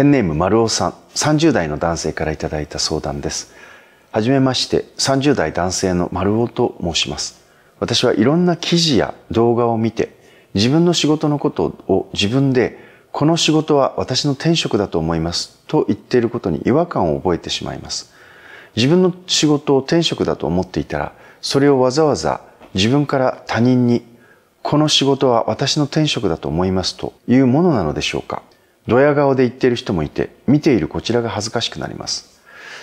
ペンネーム丸尾さん30代の男性からいただいた相談ですはじめまして30代男性の丸尾と申します私はいろんな記事や動画を見て自分の仕事のことを自分でこの仕事は私の天職だと思いますと言っていることに違和感を覚えてしまいます自分の仕事を天職だと思っていたらそれをわざわざ自分から他人にこの仕事は私の天職だと思いますというものなのでしょうかドヤ顔で言っている人もいて、見ているこちらが恥ずかしくなります。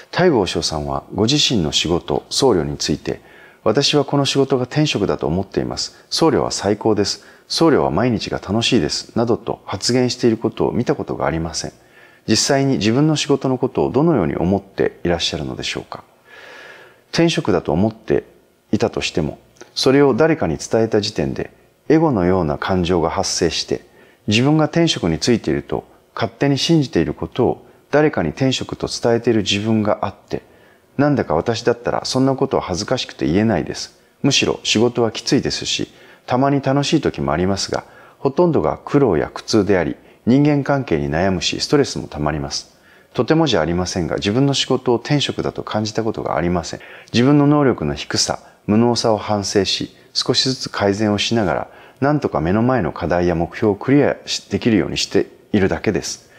大郷翔さんはご自身の仕事、僧侶について、私はこの仕事が天職だと思っています。僧侶は最高です。僧侶は毎日が楽しいです。などと発言していることを見たことがありません。実際に自分の仕事のことをどのように思っていらっしゃるのでしょうか。天職だと思っていたとしても、それを誰かに伝えた時点で、エゴのような感情が発生して、自分が天職についていると勝手に信じていることを誰かに天職と伝えている自分があって、なんだか私だったらそんなことは恥ずかしくて言えないです。むしろ仕事はきついですし、たまに楽しい時もありますが、ほとんどが苦労や苦痛であり、人間関係に悩むし、ストレスもたまります。とてもじゃありませんが、自分の仕事を天職だと感じたことがありません。自分の能力の低さ、無能さを反省し、少しずつ改善をしながら、なんとか目の前の課題や目標をクリアできるようにしているだけです。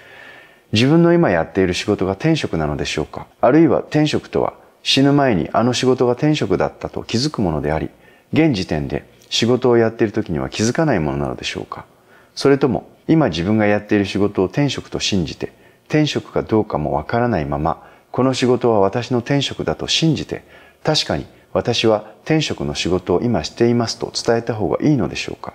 自分の今やっている仕事が天職なのでしょうかあるいは天職とは死ぬ前にあの仕事が天職だったと気づくものであり、現時点で仕事をやっている時には気づかないものなのでしょうかそれとも今自分がやっている仕事を天職と信じて、天職かどうかもわからないまま、この仕事は私の天職だと信じて、確かに私は天職の仕事を今していますと伝えた方がいいのでしょうか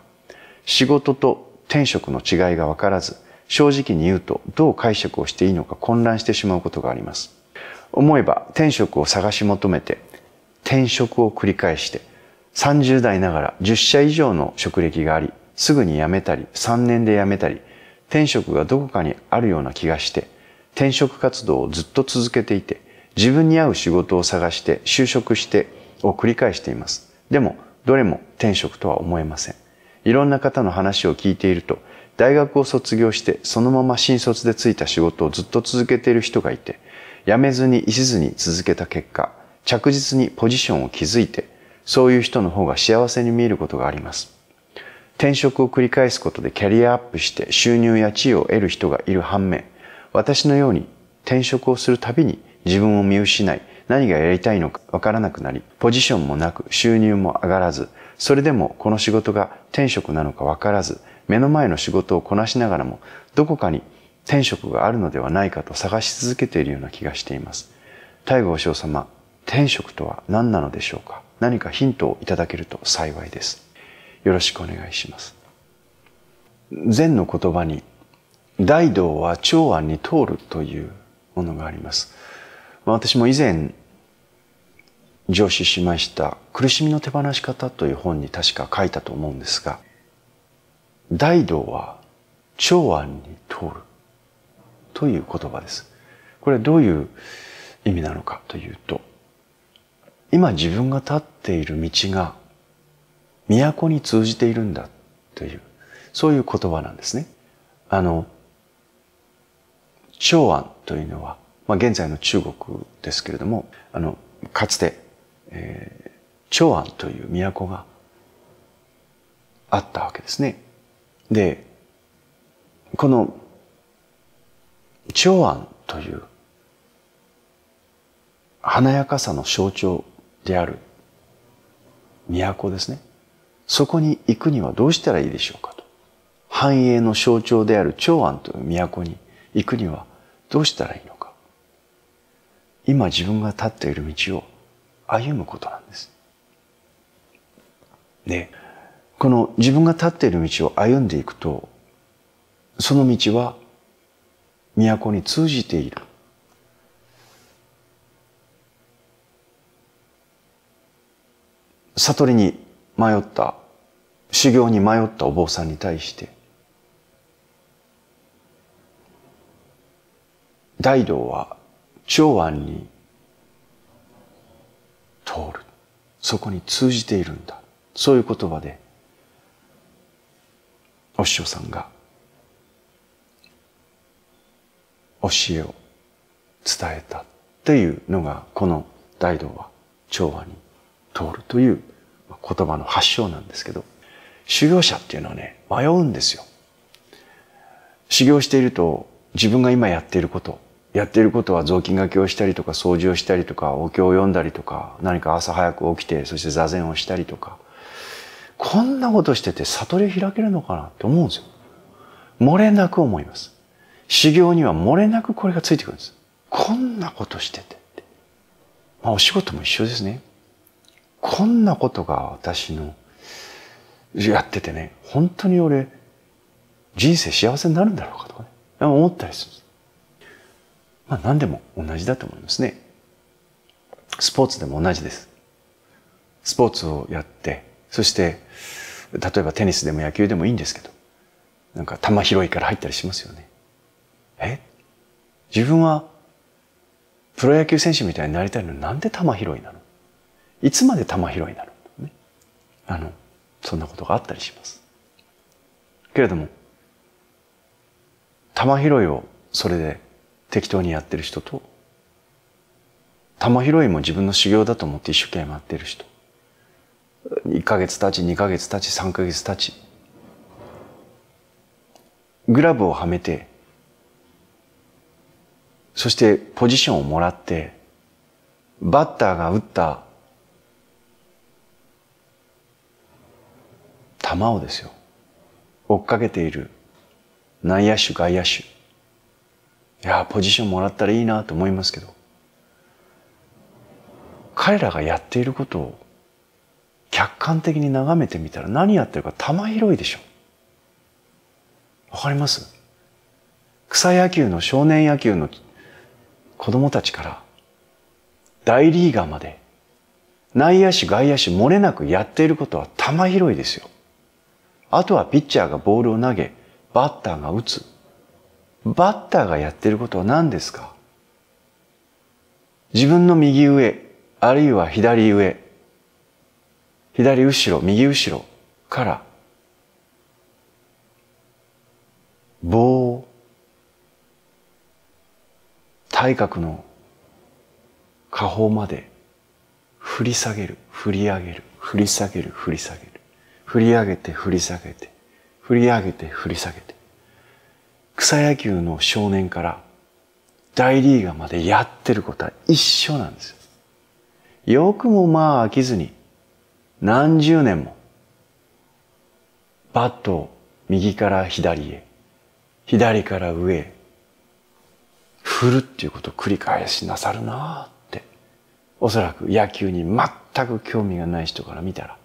仕事と天職の違いがわからず、正直に言うとどう解釈をしていいのか混乱してしまうことがあります。思えば転職を探し求めて転職を繰り返して30代ながら10社以上の職歴がありすぐに辞めたり3年で辞めたり転職がどこかにあるような気がして転職活動をずっと続けていて自分に合う仕事を探して就職してを繰り返しています。でもどれも転職とは思えません。いろんな方の話を聞いていると大学を卒業してそのまま新卒で就いた仕事をずっと続けている人がいて、辞めずにいせずに続けた結果、着実にポジションを築いて、そういう人の方が幸せに見えることがあります。転職を繰り返すことでキャリアアップして収入や地位を得る人がいる反面、私のように転職をするたびに自分を見失い、何がやりたいのかわからなくなり、ポジションもなく収入も上がらず、それでもこの仕事が転職なのかわからず、目の前の仕事をこなしながらもどこかに天職があるのではないかと探し続けているような気がしています大和尚様天職とは何なのでしょうか何かヒントをいただけると幸いですよろしくお願いします禅の言葉に大道は長安に通るというものがあります、まあ、私も以前上司しました苦しみの手放し方という本に確か書いたと思うんですが大道は長安に通るという言葉です。これどういう意味なのかというと、今自分が立っている道が都に通じているんだという、そういう言葉なんですね。あの、長安というのは、まあ、現在の中国ですけれども、あの、かつて、えー、長安という都があったわけですね。でこの長安という華やかさの象徴である都ですねそこに行くにはどうしたらいいでしょうかと繁栄の象徴である長安という都に行くにはどうしたらいいのか今自分が立っている道を歩むことなんです。で、ねこの自分が立っている道を歩んでいくと、その道は都に通じている。悟りに迷った、修行に迷ったお坊さんに対して、大道は長安に通る。そこに通じているんだ。そういう言葉で、お師匠さんが教えを伝えたっていうのがこの大道は調和に通るという言葉の発祥なんですけど修行者っていうのはね迷うんですよ修行していると自分が今やっていることやっていることは雑巾がけをしたりとか掃除をしたりとかお経を読んだりとか何か朝早く起きてそして座禅をしたりとかこんなことしてて悟り開けるのかなって思うんですよ。漏れなく思います。修行には漏れなくこれがついてくるんです。こんなことしててって。まあお仕事も一緒ですね。こんなことが私のやっててね、本当に俺、人生幸せになるんだろうかとかね、思ったりするんです。まあ何でも同じだと思いますね。スポーツでも同じです。スポーツをやって、そして例えばテニスでも野球でもいいんですけどなんか球拾いから入ったりしますよね。え自分はプロ野球選手みたいになりたいのになんで球拾いなのいつまで球拾いなの、ね、あのそんなことがあったりします。けれども玉拾いをそれで適当にやってる人と玉拾いも自分の修行だと思って一生懸命やってる人1ヶ月経ち2ヶ月経ち3ヶ月経ちグラブをはめてそしてポジションをもらってバッターが打った球をですよ追っかけている内野手外野手いやポジションもらったらいいなと思いますけど彼らがやっていることを客観的に眺めてみたら何やってるか玉広いでしょ。わかります草野球の少年野球の子供たちから大リーガーまで内野手外野手漏れなくやっていることは玉広いですよ。あとはピッチャーがボールを投げ、バッターが打つ。バッターがやってることは何ですか自分の右上、あるいは左上、左後ろ、右後ろから棒を体格の下方まで振り下げる、振り上げる、振り下げる、振り下げる。振り上げて、振り下げて、振り上げて、振り下げて。草野球の少年から大リーガーまでやってることは一緒なんですよ。よくもまあ飽きずに何十年もバットを右から左へ左から上へ振るっていうことを繰り返しなさるなっておそらく野球に全く興味がない人から見たら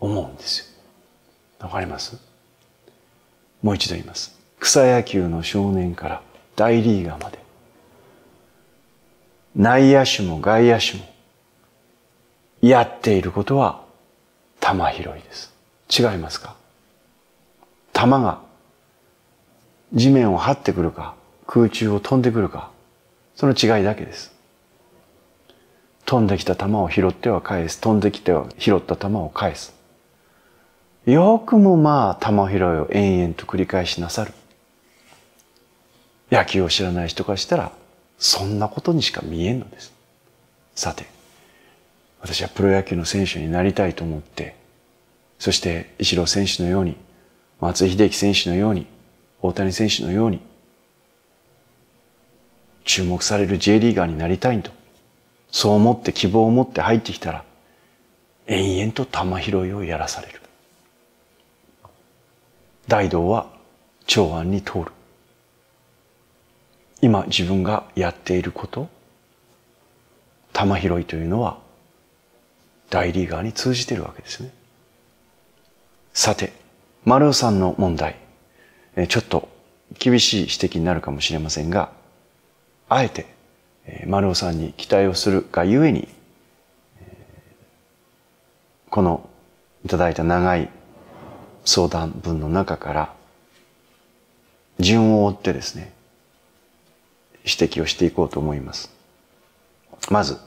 思うんですよ。わかりますもう一度言います。草野球の少年から大リーガーまで内野手も外野手もやっていることは玉拾いです。違いますか玉が地面を張ってくるか空中を飛んでくるかその違いだけです。飛んできた球を拾っては返す。飛んできては拾った球を返す。よくもまあ玉拾いを延々と繰り返しなさる。野球を知らない人からしたらそんなことにしか見えんのです。さて、私はプロ野球の選手になりたいと思って、そして石郎選手のように、松井秀喜選手のように、大谷選手のように、注目される J リーガーになりたいんと、そう思って希望を持って入ってきたら、延々と玉拾いをやらされる。大道は長安に通る。今自分がやっていること、玉拾いというのは大リーガーに通じているわけですね。さて、丸尾さんの問題。ちょっと厳しい指摘になるかもしれませんが、あえて丸尾さんに期待をするがゆえに、このいただいた長い相談文の中から順を追ってですね、指摘をしていこうと思います。まず、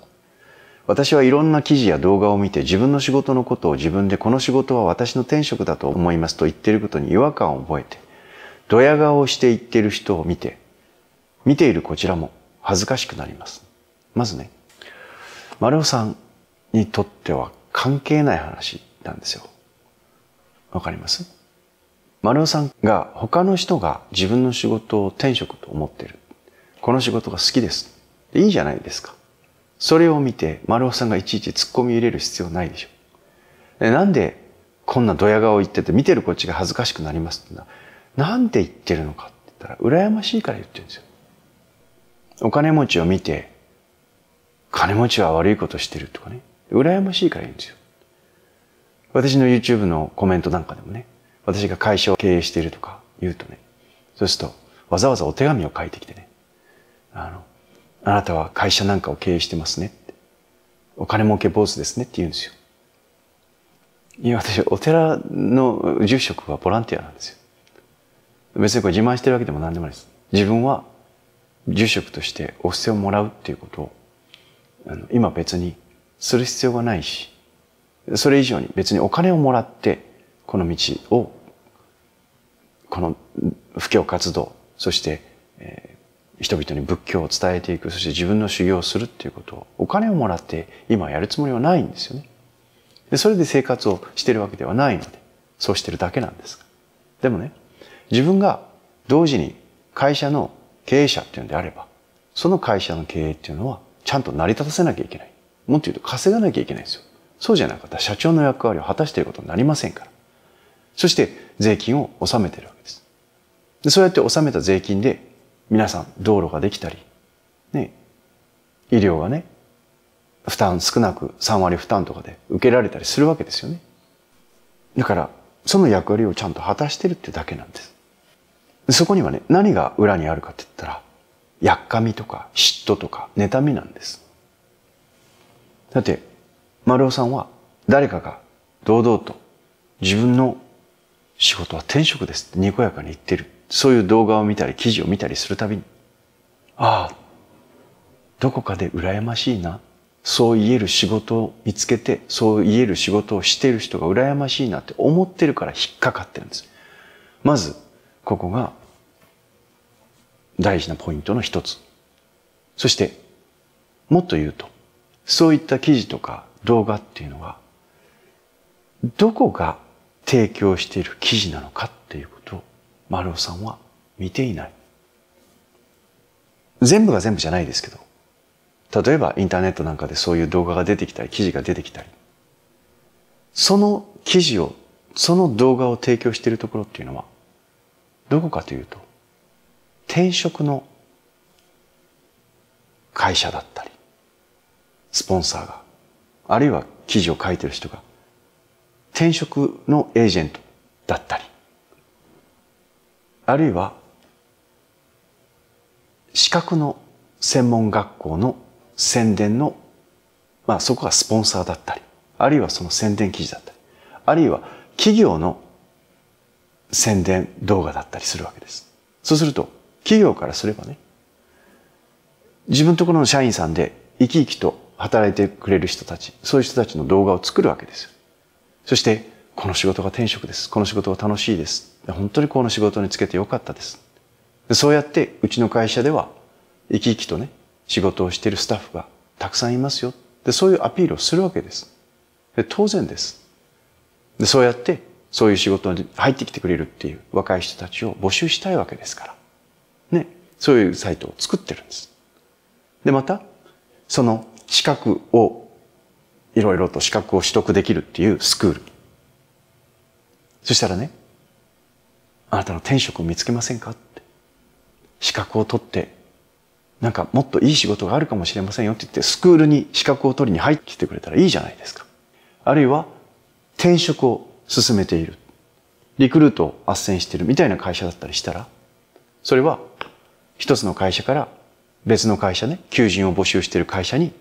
私はいろんな記事や動画を見て自分の仕事のことを自分でこの仕事は私の天職だと思いますと言ってることに違和感を覚えて、ドヤ顔をして言ってる人を見て、見ているこちらも恥ずかしくなります。まずね、丸尾さんにとっては関係ない話なんですよ。わかります丸尾さんが他の人が自分の仕事を天職と思ってる。この仕事が好きです。いいじゃないですか。それを見て丸尾さんがいちいち突っ込み入れる必要ないでしょ。でなんでこんなドヤ顔言ってて見てるこっちが恥ずかしくなりますってのなんで言ってるのかって言ったら、羨ましいから言ってるんですよ。お金持ちを見て、金持ちは悪いことしてるとかね。羨ましいから言うんですよ。私の YouTube のコメントなんかでもね、私が会社を経営しているとか言うとね、そうすると、わざわざお手紙を書いてきてね、あの、あなたは会社なんかを経営してますねお金儲け坊主ですねって言うんですよ。いや、私、お寺の住職はボランティアなんですよ。別にこれ自慢してるわけでも何でもないです。自分は住職としてお布施をもらうっていうことを、あの今別にする必要がないし、それ以上に別にお金をもらって、この道を、この布教活動、そして、えー人々に仏教を伝えていく、そして自分の修行をするっていうことを、お金をもらって今やるつもりはないんですよね。で、それで生活をしてるわけではないので、そうしてるだけなんです。でもね、自分が同時に会社の経営者っていうんであれば、その会社の経営っていうのはちゃんと成り立たせなきゃいけない。もっと言うと稼がなきゃいけないんですよ。そうじゃなかったら社長の役割を果たしていることになりませんから。そして税金を納めてるわけです。でそうやって納めた税金で皆さん道路ができたり、ね、医療がね、負担少なく3割負担とかで受けられたりするわけですよね。だから、その役割をちゃんと果たしてるってだけなんです。そこにはね、何が裏にあるかって言ったら、やっかみとか嫉妬とか妬みなんです。だって、丸尾さんは誰かが堂々と自分の仕事は転職ですってにこやかに言ってる。そういう動画を見たり記事を見たりするたびにああどこかで羨ましいなそう言える仕事を見つけてそう言える仕事をしている人が羨ましいなって思ってるから引っかかってるんですまずここが大事なポイントの一つそしてもっと言うとそういった記事とか動画っていうのはどこが提供している記事なのかっていうこと丸尾さんは見ていない。全部が全部じゃないですけど、例えばインターネットなんかでそういう動画が出てきたり、記事が出てきたり、その記事を、その動画を提供しているところっていうのは、どこかというと、転職の会社だったり、スポンサーが、あるいは記事を書いてる人が、転職のエージェントだったり、あるいは資格の専門学校の宣伝の、まあ、そこがスポンサーだったりあるいはその宣伝記事だったりあるいは企業の宣伝動画だったりするわけです。そうすると企業からすればね自分のところの社員さんで生き生きと働いてくれる人たちそういう人たちの動画を作るわけですよ。そしてこの仕事が天職です。この仕事が楽しいです。本当にこの仕事につけてよかったです。そうやってうちの会社では生き生きとね、仕事をしているスタッフがたくさんいますよ。で、そういうアピールをするわけです。で当然です。で、そうやってそういう仕事に入ってきてくれるっていう若い人たちを募集したいわけですから。ね。そういうサイトを作ってるんです。で、また、その資格を、いろいろと資格を取得できるっていうスクール。そしたらね、あなたの転職を見つけませんかって。資格を取って、なんかもっといい仕事があるかもしれませんよって言って、スクールに資格を取りに入ってきてくれたらいいじゃないですか。あるいは、転職を進めている。リクルートを斡旋しているみたいな会社だったりしたら、それは、一つの会社から別の会社ね、求人を募集している会社に、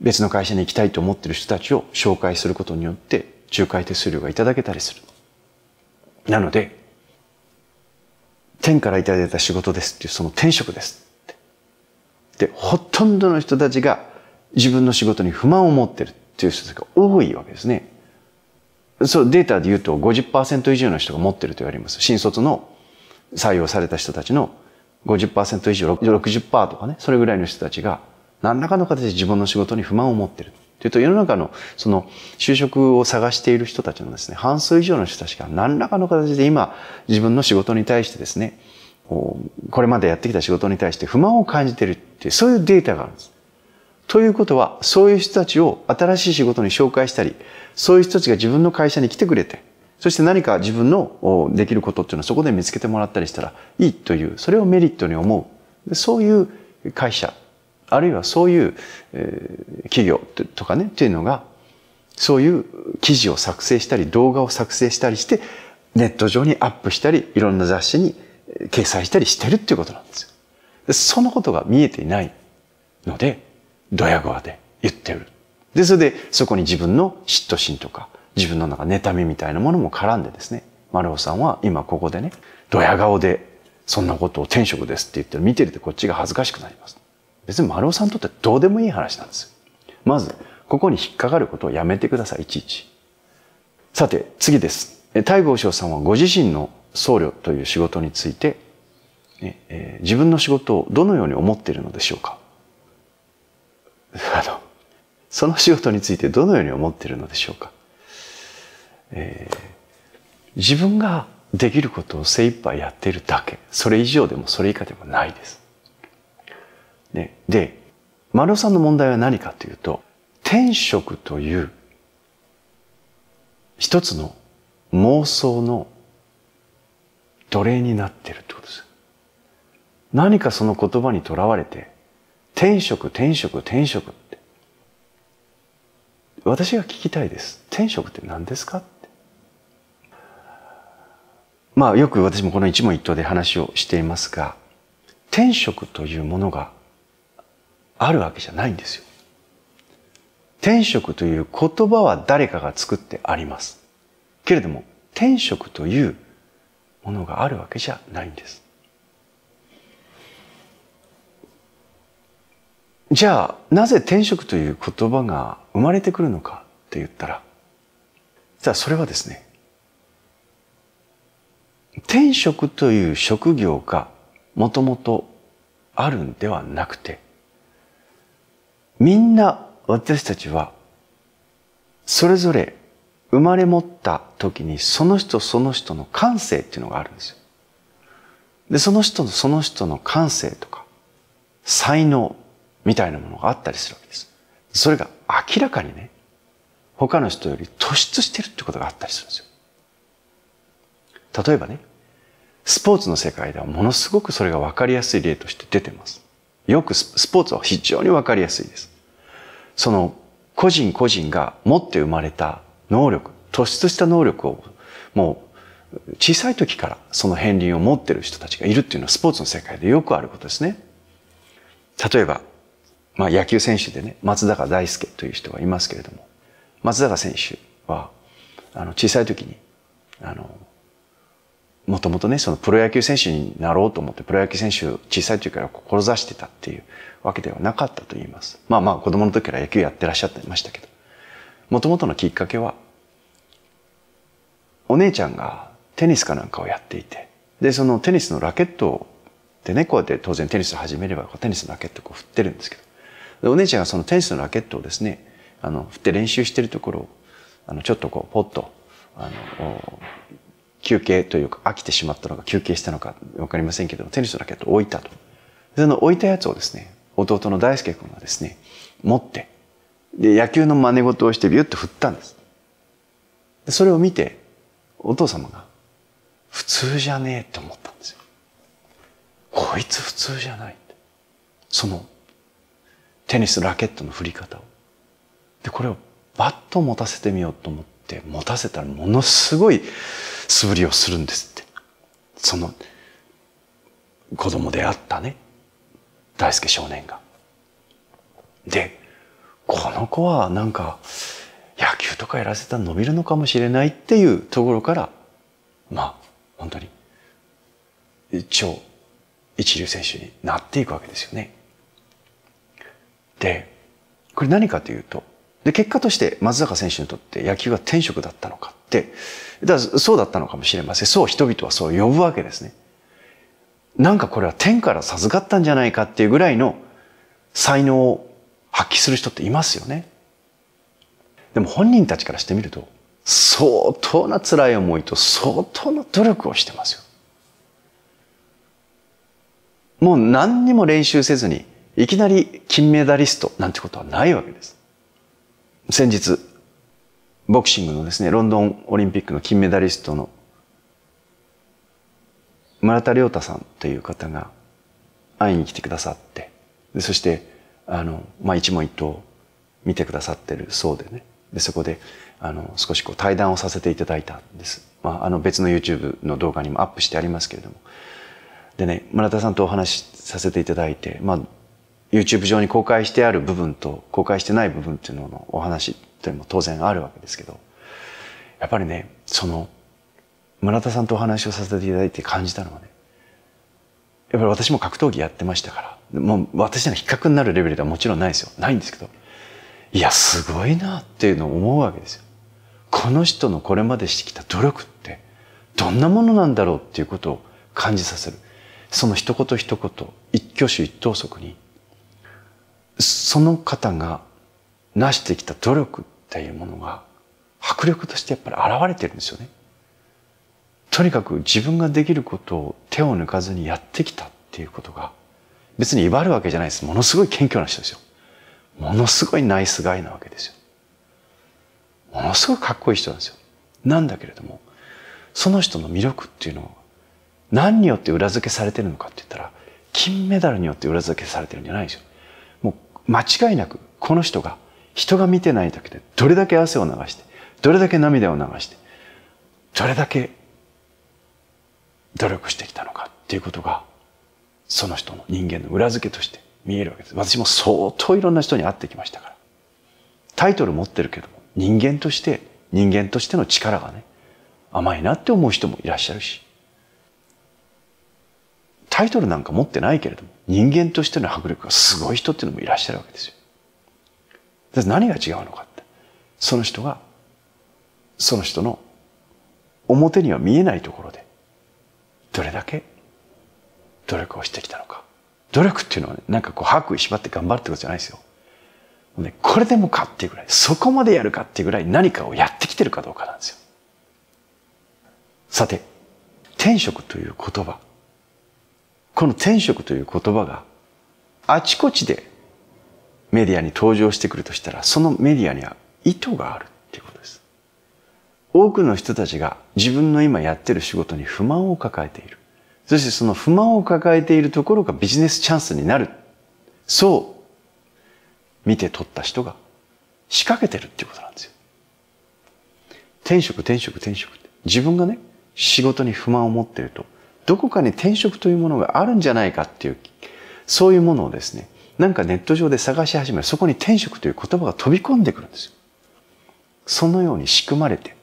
別の会社に行きたいと思っている人たちを紹介することによって、仲介手数料がいただけたりする。なので、天からいただいた仕事ですっていう、その天職ですで、ほとんどの人たちが自分の仕事に不満を持ってるっていう人が多いわけですね。そう、データで言うと50%以上の人が持ってると言われます。新卒の採用された人たちの50%以上、60%とかね、それぐらいの人たちが何らかの形で自分の仕事に不満を持ってる。というと、世の中のその就職を探している人たちのですね、半数以上の人たちが何らかの形で今、自分の仕事に対してですね、これまでやってきた仕事に対して不満を感じているっていう、そういうデータがあるんです。ということは、そういう人たちを新しい仕事に紹介したり、そういう人たちが自分の会社に来てくれて、そして何か自分のできることっていうのはそこで見つけてもらったりしたらいいという、それをメリットに思う。そういう会社あるいはそういう、えー、企業とかね、っていうのが、そういう記事を作成したり、動画を作成したりして、ネット上にアップしたり、いろんな雑誌に掲載したりしてるっていうことなんですよ。でそのことが見えていないので、ドヤ顔で言ってる。で、それで、そこに自分の嫉妬心とか、自分の中妬みみたいなものも絡んでですね、丸尾さんは今ここでね、ドヤ顔で、そんなことを天職ですって言って見てるとこっちが恥ずかしくなります。別に丸尾さんにとってどうでもいい話なんです。まず、ここに引っかかることをやめてください、いちいち。さて、次です。大郷翔さんはご自身の僧侶という仕事について、え自分の仕事をどのように思っているのでしょうか あの、その仕事についてどのように思っているのでしょうか、えー、自分ができることを精一杯やっているだけ。それ以上でもそれ以下でもないです。ね、で丸尾さんの問題は何かというと天職という一つの妄想の奴隷になってるってことです。何かその言葉にとらわれて、天職、天職、天職って。私が聞きたいです。天職って何ですかって。まあよく私もこの一問一答で話をしていますが、天職というものがあるわけじゃないんですよ。天職という言葉は誰かが作ってあります。けれども、天職というものがあるわけじゃないんです。じゃあ、なぜ天職という言葉が生まれてくるのかって言ったら、実はそれはですね、天職という職業がもともとあるんではなくて、みんな私たちはそれぞれ生まれ持った時にその人その人の感性っていうのがあるんですよ。で、その人のその人の感性とか才能みたいなものがあったりするわけです。それが明らかにね、他の人より突出してるってことがあったりするんですよ。例えばね、スポーツの世界ではものすごくそれがわかりやすい例として出てます。よくスポーツは非常にわかりやすいです。その個人個人が持って生まれた能力、突出した能力をもう小さい時からその片鱗を持ってる人たちがいるっていうのはスポーツの世界でよくあることですね。例えば、まあ野球選手でね、松坂大輔という人がいますけれども、松坂選手は、あの、小さい時に、あの、もともとね、そのプロ野球選手になろうと思って、プロ野球選手を小さい時から志してたっていうわけではなかったと言います。まあまあ子供の時から野球やってらっしゃってましたけど、もともとのきっかけは、お姉ちゃんがテニスかなんかをやっていて、で、そのテニスのラケットでね、こうやって当然テニスを始めれば、テニスのラケットをこう振ってるんですけど、お姉ちゃんがそのテニスのラケットをですね、あの、振って練習してるところを、あの、ちょっとこう、ポッと、あの、休憩というか飽きてしまったのか休憩したのか分かりませんけどもテニスのラケットを置いたとその置いたやつをですね弟の大輔君がですね持ってで野球の真似事をしてビュッと振ったんですでそれを見てお父様が普通じゃねえと思ったんですよこいつ普通じゃないそのテニスラケットの振り方をでこれをバッと持たせてみようと思って持たせたらものすごい素振りをするんですって。その子供であったね、大輔少年が。で、この子はなんか野球とかやらせたら伸びるのかもしれないっていうところから、まあ、本当に超一流選手になっていくわけですよね。で、これ何かというと、で、結果として松坂選手にとって野球が天職だったのかって、だそうだったのかもしれません。そう人々はそう呼ぶわけですね。なんかこれは天から授かったんじゃないかっていうぐらいの才能を発揮する人っていますよね。でも本人たちからしてみると、相当な辛い思いと相当な努力をしてますよ。もう何にも練習せずに、いきなり金メダリストなんてことはないわけです。先日、ボクシングのですね、ロンドンオリンピックの金メダリストの村田亮太さんという方が会いに来てくださって、そして、あの、まあ、一問一答見てくださってるそうでね。で、そこで、あの、少しこう対談をさせていただいたんです。まあ、あの別の YouTube の動画にもアップしてありますけれども。でね、村田さんとお話しさせていただいて、まあ、YouTube 上に公開してある部分と公開してない部分っていうののお話というのも当然あるわけですけど、やっぱりね、その、村田さんとお話をさせていただいて感じたのはね、やっぱり私も格闘技やってましたから、もう私の比較になるレベルではもちろんないですよ。ないんですけど、いや、すごいなっていうのを思うわけですよ。この人のこれまでしてきた努力って、どんなものなんだろうっていうことを感じさせる。その一言一言、一挙手一投足に、その方が成してきた努力っていうものが迫力としてやっぱり現れてるんですよね。とにかく自分ができることを手を抜かずにやってきたっていうことが別に威張るわけじゃないです。ものすごい謙虚な人ですよ。ものすごいナイスガイなわけですよ。ものすごいかっこいい人なんですよ。なんだけれども、その人の魅力っていうのは何によって裏付けされてるのかって言ったら、金メダルによって裏付けされてるんじゃないですよ。間違いなくこの人が人が見てないだけでどれだけ汗を流してどれだけ涙を流してどれだけ努力してきたのかっていうことがその人の人間の裏付けとして見えるわけです私も相当いろんな人に会ってきましたからタイトル持ってるけども人間として人間としての力がね甘いなって思う人もいらっしゃるしタイトルなんか持ってないけれども人間としての迫力がすごい人っていうのもいらっしゃるわけですよ。で何が違うのかってその人がその人の表には見えないところでどれだけ努力をしてきたのか努力っていうのはねなんかこう白衣縛って頑張るってことじゃないですよ。ね、これでもかっていうぐらいそこまでやるかっていうぐらい何かをやってきてるかどうかなんですよ。さて天職という言葉この天職という言葉があちこちでメディアに登場してくるとしたら、そのメディアには意図があるっていうことです。多くの人たちが自分の今やってる仕事に不満を抱えている。そしてその不満を抱えているところがビジネスチャンスになる。そう、見て取った人が仕掛けてるっていうことなんですよ。転職、転職、転職って。自分がね、仕事に不満を持ってると、どこかに転職というものがあるんじゃないかっていう、そういうものをですね、なんかネット上で探し始める、そこに転職という言葉が飛び込んでくるんですよ。そのように仕組まれて、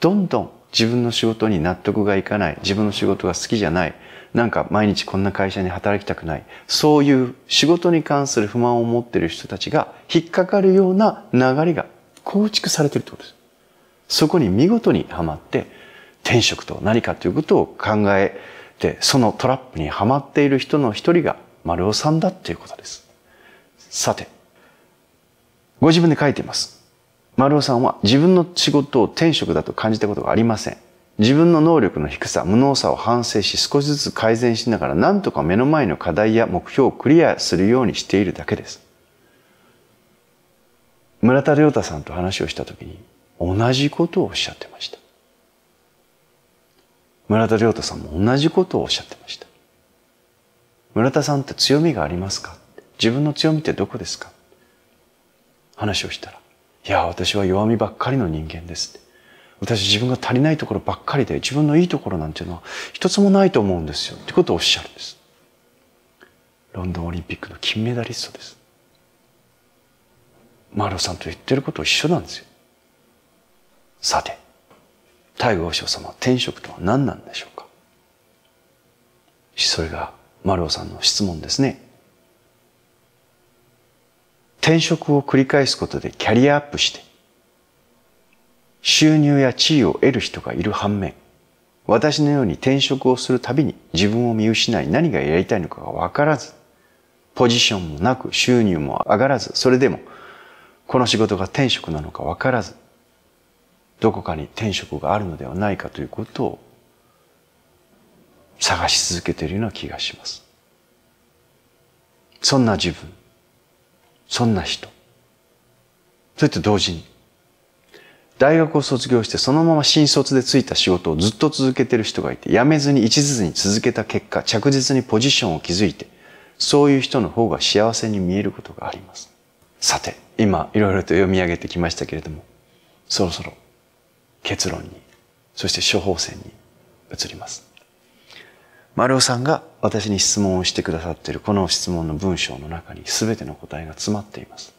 どんどん自分の仕事に納得がいかない、自分の仕事が好きじゃない、なんか毎日こんな会社に働きたくない、そういう仕事に関する不満を持っている人たちが引っかかるような流れが構築されてるってことです。そこに見事にはまって、天職とは何かということを考えて、そのトラップにはまっている人の一人が丸尾さんだということです。さて、ご自分で書いています。丸尾さんは自分の仕事を天職だと感じたことがありません。自分の能力の低さ、無能さを反省し少しずつ改善しながら何とか目の前の課題や目標をクリアするようにしているだけです。村田亮太さんと話をしたときに同じことをおっしゃってました。村田亮太さんも同じことをおっしゃってました村田さんって強みがありますか自分の強みってどこですか話をしたら「いや私は弱みばっかりの人間です」私自分が足りないところばっかりで自分のいいところなんていうのは一つもないと思うんですよってことをおっしゃるんですロンドンオリンピックの金メダリストですマーロさんと言ってること一緒なんですよさて大豪将様転職とは何なんでしょうかそれが丸尾さんの質問ですね転職を繰り返すことでキャリアアップして収入や地位を得る人がいる反面私のように転職をするたびに自分を見失い何がやりたいのかが分からずポジションもなく収入も上がらずそれでもこの仕事が転職なのか分からずどこかに天職があるのではないかということを探し続けているような気がします。そんな自分、そんな人。それと同時に、大学を卒業してそのまま新卒でついた仕事をずっと続けている人がいて、辞めずに一途に続けた結果、着実にポジションを築いて、そういう人の方が幸せに見えることがあります。さて、今いろいろと読み上げてきましたけれども、そろそろ結論に、そして処方箋に移ります。丸尾さんが私に質問をしてくださっているこの質問の文章の中に全ての答えが詰まっています。